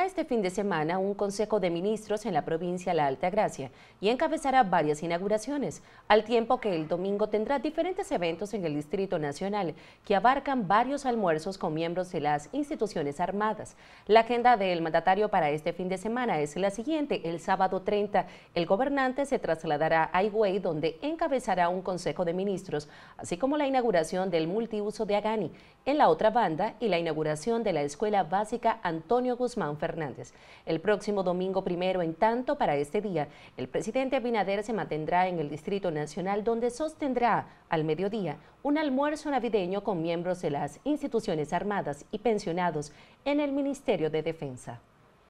este fin de semana un Consejo de Ministros en la provincia de La Gracia y encabezará varias inauguraciones, al tiempo que el domingo tendrá diferentes eventos en el Distrito Nacional que abarcan varios almuerzos con miembros de las instituciones armadas. La agenda del mandatario para este fin de semana es la siguiente. El sábado 30, el gobernante se trasladará a Higüey, donde encabezará un Consejo de Ministros, así como la inauguración del multiuso de Agani en la otra banda y la inauguración de la Escuela Básica Antonio Guzmán Fernández. El próximo domingo primero, en tanto, para este día, el presidente Abinader se mantendrá en el Distrito Nacional, donde sostendrá al mediodía un almuerzo navideño con miembros de las instituciones armadas y pensionados en el Ministerio de Defensa.